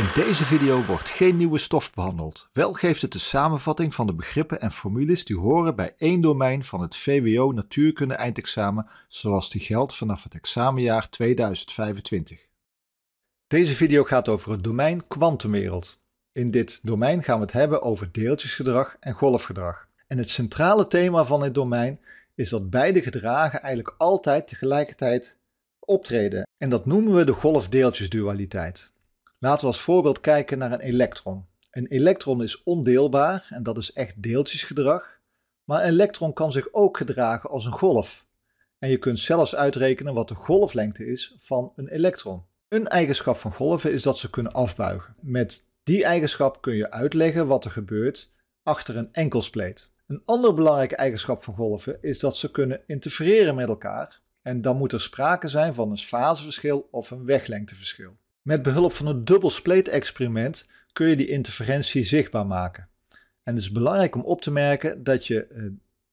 In deze video wordt geen nieuwe stof behandeld. Wel geeft het de samenvatting van de begrippen en formules die horen bij één domein van het VWO Natuurkunde eindexamen zoals die geldt vanaf het examenjaar 2025. Deze video gaat over het domein kwantumwereld. In dit domein gaan we het hebben over deeltjesgedrag en golfgedrag. En het centrale thema van dit domein is dat beide gedragen eigenlijk altijd tegelijkertijd optreden. En dat noemen we de golfdeeltjesdualiteit. Laten we als voorbeeld kijken naar een elektron. Een elektron is ondeelbaar en dat is echt deeltjesgedrag. Maar een elektron kan zich ook gedragen als een golf. En je kunt zelfs uitrekenen wat de golflengte is van een elektron. Een eigenschap van golven is dat ze kunnen afbuigen. Met die eigenschap kun je uitleggen wat er gebeurt achter een enkelspleet. Een ander belangrijke eigenschap van golven is dat ze kunnen interfereren met elkaar. En dan moet er sprake zijn van een faseverschil of een weglengteverschil. Met behulp van het dubbel spleet experiment kun je die interferentie zichtbaar maken. En het is belangrijk om op te merken dat je eh,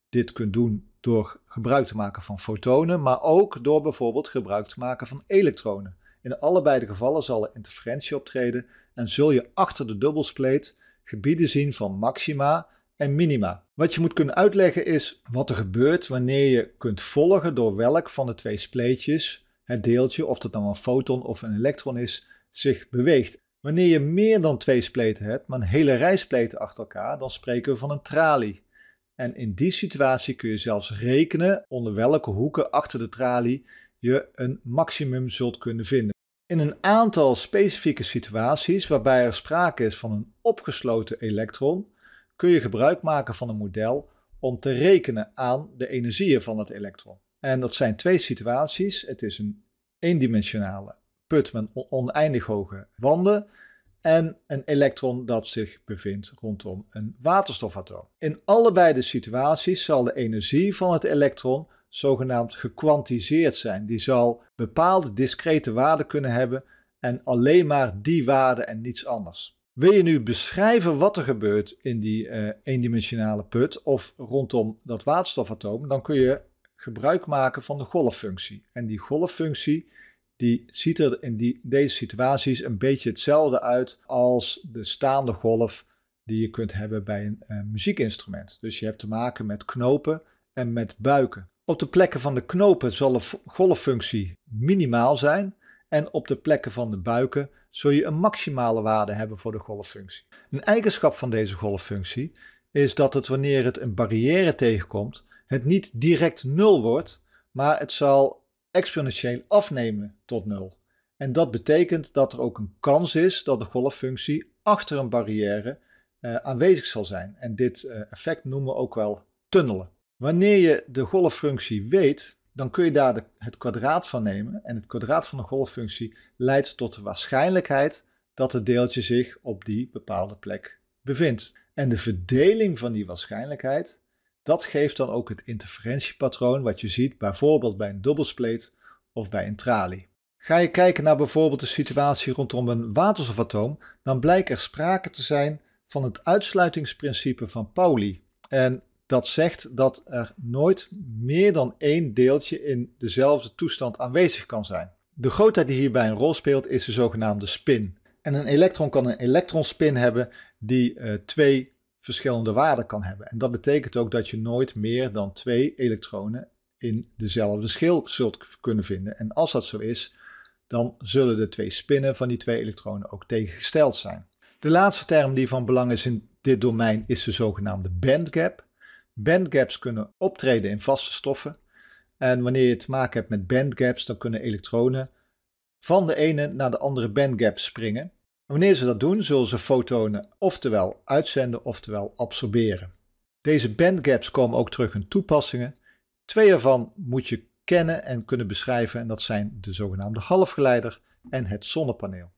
dit kunt doen door gebruik te maken van fotonen, maar ook door bijvoorbeeld gebruik te maken van elektronen. In allebei de gevallen zal er interferentie optreden en zul je achter de dubbelspleet gebieden zien van maxima en minima. Wat je moet kunnen uitleggen is wat er gebeurt wanneer je kunt volgen door welk van de twee spleetjes het deeltje, of dat dan een foton of een elektron is, zich beweegt. Wanneer je meer dan twee spleten hebt, maar een hele rij spleten achter elkaar, dan spreken we van een tralie. En in die situatie kun je zelfs rekenen onder welke hoeken achter de tralie je een maximum zult kunnen vinden. In een aantal specifieke situaties waarbij er sprake is van een opgesloten elektron, kun je gebruik maken van een model om te rekenen aan de energieën van het elektron. En dat zijn twee situaties. Het is een eendimensionale put met oneindig hoge wanden en een elektron dat zich bevindt rondom een waterstofatoom. In allebei de situaties zal de energie van het elektron zogenaamd gekwantiseerd zijn. Die zal bepaalde discrete waarden kunnen hebben en alleen maar die waarden en niets anders. Wil je nu beschrijven wat er gebeurt in die uh, eendimensionale put of rondom dat waterstofatoom, dan kun je gebruik maken van de golffunctie. En die golffunctie die ziet er in die, deze situaties een beetje hetzelfde uit als de staande golf die je kunt hebben bij een, een eh, muziekinstrument. Dus je hebt te maken met knopen en met buiken. Op de plekken van de knopen zal de golffunctie minimaal zijn en op de plekken van de buiken zul je een maximale waarde hebben voor de golffunctie. Een eigenschap van deze golffunctie is dat het wanneer het een barrière tegenkomt, het niet direct nul wordt, maar het zal exponentieel afnemen tot nul. En dat betekent dat er ook een kans is dat de golffunctie achter een barrière eh, aanwezig zal zijn. En dit eh, effect noemen we ook wel tunnelen. Wanneer je de golffunctie weet, dan kun je daar het kwadraat van nemen. En het kwadraat van de golffunctie leidt tot de waarschijnlijkheid dat het deeltje zich op die bepaalde plek bevindt. En de verdeling van die waarschijnlijkheid dat geeft dan ook het interferentiepatroon wat je ziet bijvoorbeeld bij een dubbelspleet of bij een tralie. Ga je kijken naar bijvoorbeeld de situatie rondom een waterstofatoom, dan blijkt er sprake te zijn van het uitsluitingsprincipe van Pauli. En dat zegt dat er nooit meer dan één deeltje in dezelfde toestand aanwezig kan zijn. De grootheid die hierbij een rol speelt is de zogenaamde spin. En een elektron kan een elektronspin hebben die uh, twee verschillende waarden kan hebben. En dat betekent ook dat je nooit meer dan twee elektronen in dezelfde schil zult kunnen vinden. En als dat zo is, dan zullen de twee spinnen van die twee elektronen ook tegengesteld zijn. De laatste term die van belang is in dit domein is de zogenaamde bandgap. Bandgaps kunnen optreden in vaste stoffen. En wanneer je te maken hebt met bandgaps, dan kunnen elektronen van de ene naar de andere bandgap springen. Wanneer ze dat doen, zullen ze fotonen oftewel uitzenden oftewel absorberen. Deze bandgaps komen ook terug in toepassingen. Twee ervan moet je kennen en kunnen beschrijven en dat zijn de zogenaamde halfgeleider en het zonnepaneel.